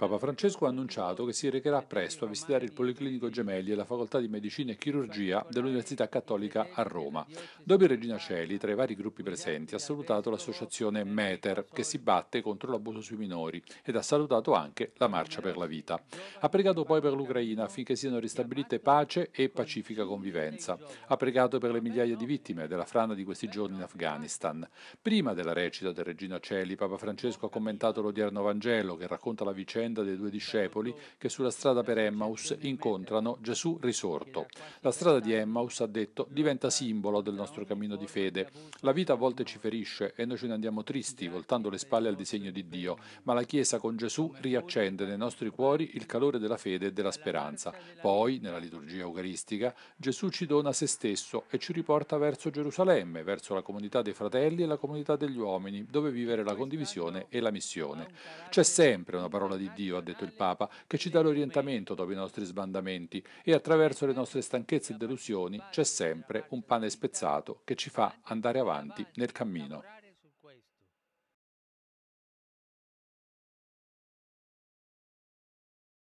Papa Francesco ha annunciato che si recherà presto a visitare il Policlinico Gemelli e la Facoltà di Medicina e Chirurgia dell'Università Cattolica a Roma, Dopo Regina Celi, tra i vari gruppi presenti, ha salutato l'associazione Meter, che si batte contro l'abuso sui minori, ed ha salutato anche la Marcia per la Vita. Ha pregato poi per l'Ucraina affinché siano ristabilite pace e pacifica convivenza. Ha pregato per le migliaia di vittime della frana di questi giorni in Afghanistan. Prima della recita del Regina Celi, Papa Francesco ha commentato l'odierno Vangelo che racconta la vicenda vicenda dei due discepoli che sulla strada per Emmaus incontrano Gesù risorto. La strada di Emmaus, ha detto, diventa simbolo del nostro cammino di fede. La vita a volte ci ferisce e noi ce ne andiamo tristi, voltando le spalle al disegno di Dio, ma la Chiesa con Gesù riaccende nei nostri cuori il calore della fede e della speranza. Poi, nella liturgia eucaristica, Gesù ci dona se stesso e ci riporta verso Gerusalemme, verso la comunità dei fratelli e la comunità degli uomini, dove vivere la condivisione e la missione. C'è sempre una parola di Dio Dio, ha detto il Papa, che ci dà l'orientamento dopo i nostri sbandamenti e attraverso le nostre stanchezze e delusioni c'è sempre un pane spezzato che ci fa andare avanti nel cammino.